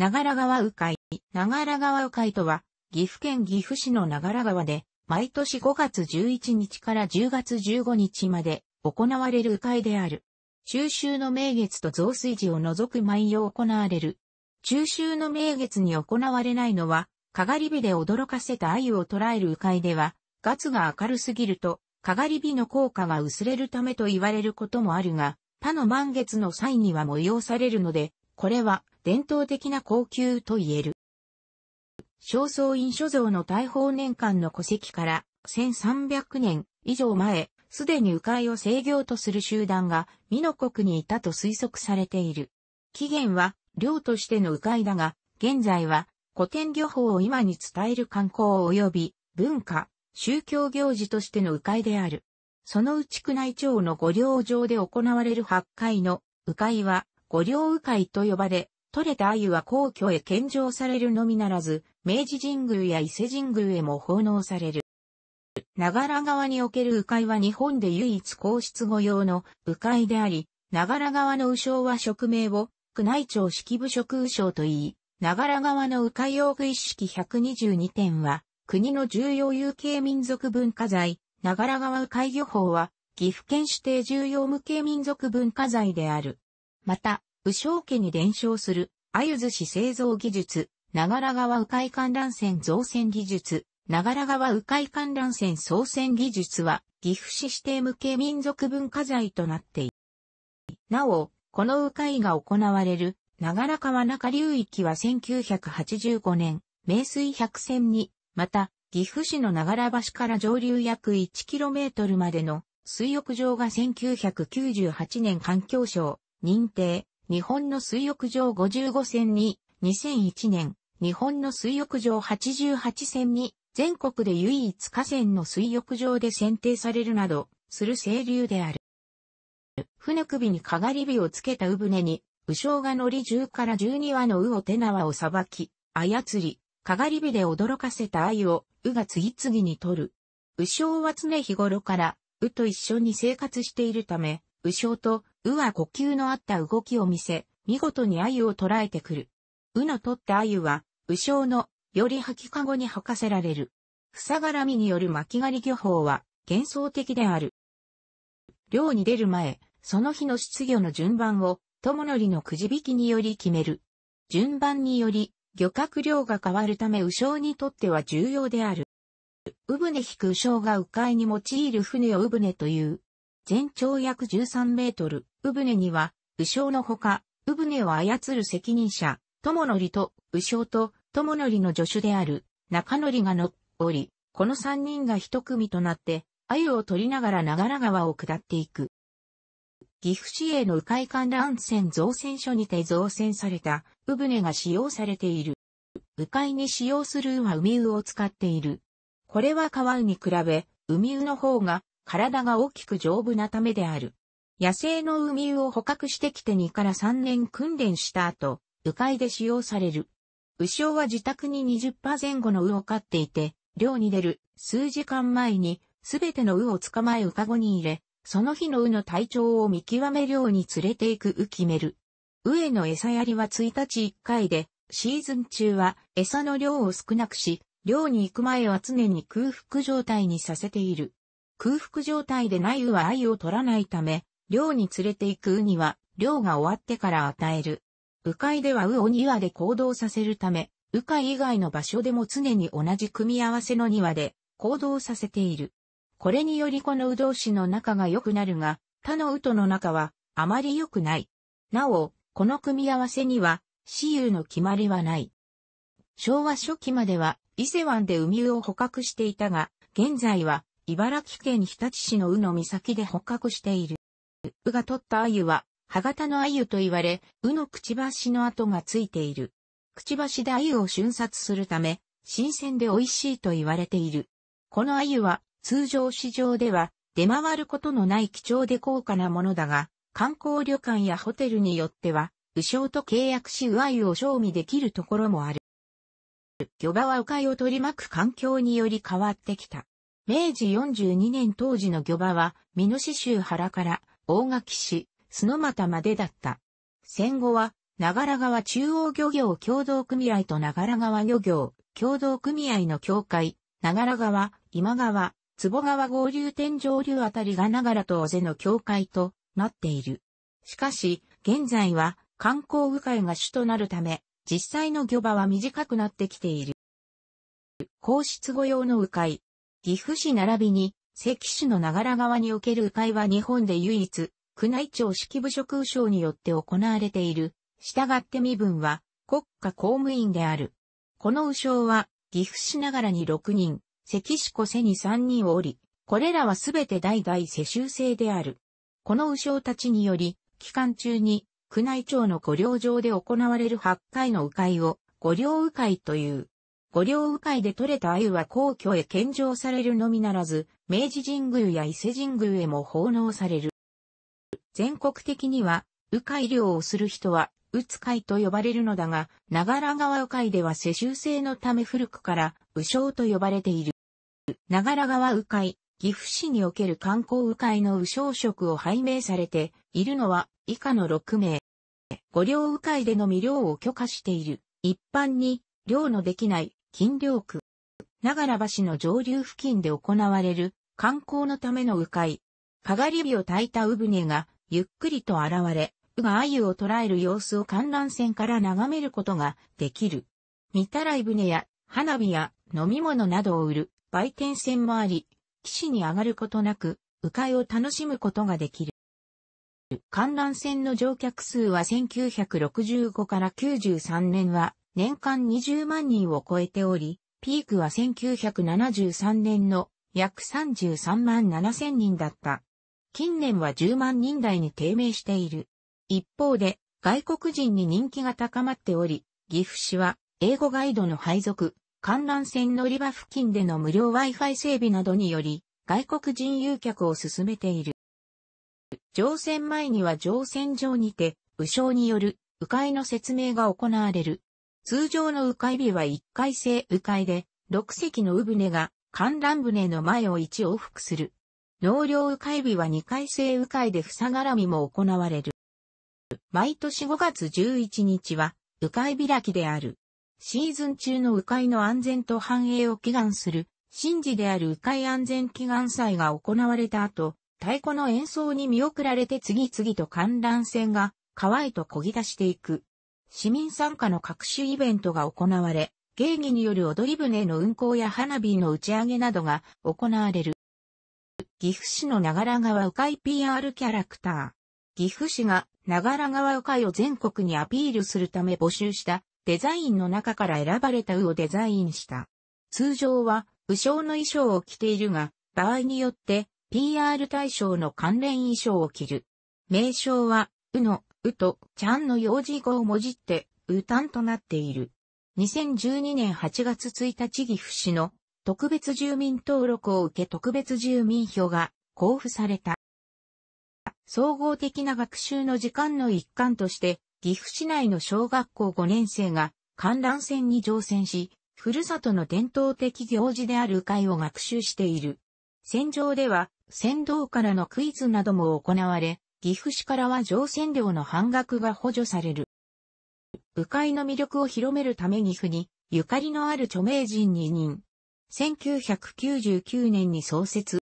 長良川鵜飼。長良川鵜飼とは、岐阜県岐阜市の長良川で、毎年5月11日から10月15日まで行われる鵜飼である。中秋の名月と増水時を除く毎夜行われる。中秋の名月に行われないのは、かがり火で驚かせた鮎を捉える鵜飼では、月が明るすぎると、かがり火の効果が薄れるためと言われることもあるが、他の満月の際には催されるので、これは伝統的な高級と言える。正倉院所蔵の大宝年間の戸籍から1300年以上前、すでに迂回を制御とする集団が美濃国にいたと推測されている。起源は領としての迂回だが、現在は古典漁法を今に伝える観光及び文化、宗教行事としての迂回である。そのうち宮内庁の御領場で行われる8回の迂回は御領迂回と呼ばれ、取れた鮎は皇居へ献上されるのみならず、明治神宮や伊勢神宮へも奉納される。長良川における鵜飼は日本で唯一皇室御用の鵜飼であり、長良川の鵜匠は職名を、宮内庁式部職鵜匠と言い、長良川の鵜飼用具一式122点は、国の重要有形民族文化財、長良川鵜飼漁法は、岐阜県指定重要無形民族文化財である。また、武将家に伝承する、鮎寿司製造技術、長良川鵜飼観覧船造船技術、長良川鵜飼観覧船操船技術は、岐阜市指定向け民族文化財となっている。なお、この鵜飼が行われる、長良川中流域は1985年、名水百選に、また、岐阜市の長良橋から上流約 1km までの水浴場が1998年環境省認定、日本の水浴場55選に、2001年、日本の水浴場88選に、全国で唯一河川の水浴場で選定されるなど、する清流である。船首にかがり火をつけた鵜船に、鵜匠が乗り10から12羽の鵜を手縄をさばき、操り、かがり火で驚かせた鮎を、鵜が次々に取る。鵜匠は常日頃から、鵜と一緒に生活しているため、鵜匠とうは呼吸のあった動きを見せ、見事に鮎を捉えてくる。うの取った鮎は、右小の、より吐きかごに吐かせられる。ふさがらみによる巻狩り漁法は、幻想的である。漁に出る前、その日の出漁の順番を、友則のくじ引きにより決める。順番により、漁獲量が変わるため右小にとっては重要である。うぶね引く右小が迂回に用いる船をうぶねという。全長約13メートル、ぶねには、武将のほか、ぶねを操る責任者、友則と、武将と、友則の助手である、中則が乗っおり、この三人が一組となって、鮎を取りながら長良川を下っていく。岐阜市営の迂回観覧船造船所にて造船された、ぶねが使用されている。迂回に使用するウは海ウを使っている。これは川ウに比べ、海ウの方が体が大きく丈夫なためである。野生のウミウを捕獲してきて2から3年訓練した後、迂回で使用される。牛尾は自宅に20前後の魚を飼っていて、漁に出る数時間前にすべての魚を捕まえウカゴに入れ、その日の魚の体調を見極め漁に連れて行くウ決める。上への餌やりは1日1回で、シーズン中は餌の量を少なくし、漁に行く前は常に空腹状態にさせている。空腹状態でい雨は愛を取らないため、漁に連れて行くウには、漁が終わってから与える。鵜飼ではウを2羽で行動させるため、鵜飼以外の場所でも常に同じ組み合わせの2羽で行動させている。これによりこの鵜同士の仲が良くなるが、他の鵜との仲はあまり良くない。なお、この組み合わせには、私有の決まりはない。昭和初期までは伊勢湾で海魚を捕獲していたが、現在は茨城県日立市の宇野岬で捕獲している。宇が取った鮎は、歯型の鮎と言われ、宇のくちばしの跡がついている。くちばしで鮎を瞬殺するため、新鮮で美味しいと言われている。この鮎は、通常市場では、出回ることのない貴重で高価なものだが、観光旅館やホテルによっては、鵜匠と契約し鵜鮎を賞味できるところもある。魚場は鵜飼を取り巻く環境により変わってきた。明治42年当時の漁場は、美濃市州原から大垣市、角又までだった。戦後は、長良川中央漁業協同組合と長良川漁業協同組合の協会、長良川、今川、坪川合流天上流あたりが長良と尾瀬の協会となっている。しかし、現在は観光部会が主となるため、実際の漁場は短くなってきている。皇室御用の迂回、岐阜市並びに、関市の長良川における迂回は日本で唯一、宮内庁式部職省によって行われている。従って身分は、国家公務員である。この右将は、岐阜市ながらに6人、関市小瀬に3人おり、これらはすべて代々世襲制である。この右将たちにより、期間中に、宮内庁の御陵上で行われる8回の迂回を、御陵迂回という。五稜右海で取れた鮎は皇居へ献上されるのみならず、明治神宮や伊勢神宮へも奉納される。全国的には、鵜飼漁をする人は、うつ会と呼ばれるのだが、長良川鵜飼では世襲制のため古くから、鵜匠と呼ばれている。長良川鵜飼、岐阜市における観光鵜飼の鵜匠職を拝命されているのは以下の6名。五稜鵜飼での未漁を許可している。一般に、漁のできない金陵区、長良橋の上流付近で行われる観光のための鵜飼。かがり火を焚いた鵜船がゆっくりと現れ、鵜が鮎を捕らえる様子を観覧船から眺めることができる。見たらい船や花火や飲み物などを売る売店船もあり、岸に上がることなく、鵜飼を楽しむことができる。観覧船の乗客数は1965から93年は年間20万人を超えており、ピークは1973年の約33万7千人だった。近年は10万人台に低迷している。一方で、外国人に人気が高まっており、岐阜市は英語ガイドの配属、観覧船乗り場付近での無料 Wi-Fi 整備などにより、外国人誘客を進めている。乗船前には乗船場にて、武将による迂回の説明が行われる。通常の迂回日は1回制迂回で、6隻の鵜船が観覧船の前を1往復する。納涼迂回日は2回制迂回でがらみも行われる。毎年5月11日は、迂回開きである。シーズン中の鵜飼の安全と繁栄を祈願する、神事である鵜飼安全祈願祭が行われた後、太鼓の演奏に見送られて次々と観覧船が川へと漕ぎ出していく。市民参加の各種イベントが行われ、芸儀による踊り船の運行や花火の打ち上げなどが行われる。岐阜市の長良川鵜飼 PR キャラクター。岐阜市が長良川鵜飼を全国にアピールするため募集したデザインの中から選ばれた鵜をデザインした。通常は武将の衣装を着ているが、場合によって PR 対象の関連衣装を着る。名称は、うのうと、ちゃんの幼児語をもじって、うたんとなっている。2012年8月1日岐阜市の特別住民登録を受け特別住民票が交付された。総合的な学習の時間の一環として、岐阜市内の小学校5年生が観覧船に乗船し、ふるさとの伝統的行事である会を学習している。戦場では、船頭からのクイズなども行われ、岐阜市からは乗船料の半額が補助される。鵜飼の魅力を広めるため岐阜に、ゆかりのある著名人に人。1999年に創設。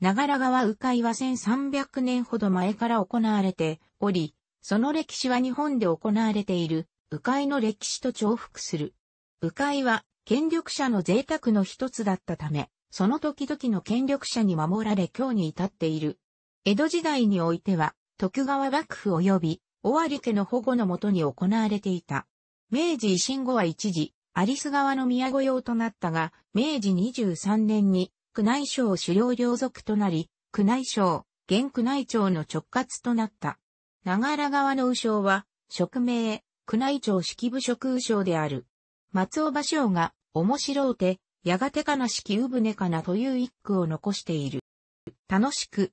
長良川鵜飼は1300年ほど前から行われており、その歴史は日本で行われている、鵜飼の歴史と重複する。鵜飼は、権力者の贅沢の一つだったため、その時々の権力者に守られ今日に至っている。江戸時代においては、徳川幕府及び、尾張家の保護のもとに行われていた。明治維新後は一時、有栖川の宮御用となったが、明治23年に、宮内省狩猟領属となり、宮内省、現宮内庁の直轄となった。長良川の右将は、職名、宮内庁式部職右将である。松尾芭蕉が、面白うて、やがてかな式うぶねかなという一句を残している。楽しく、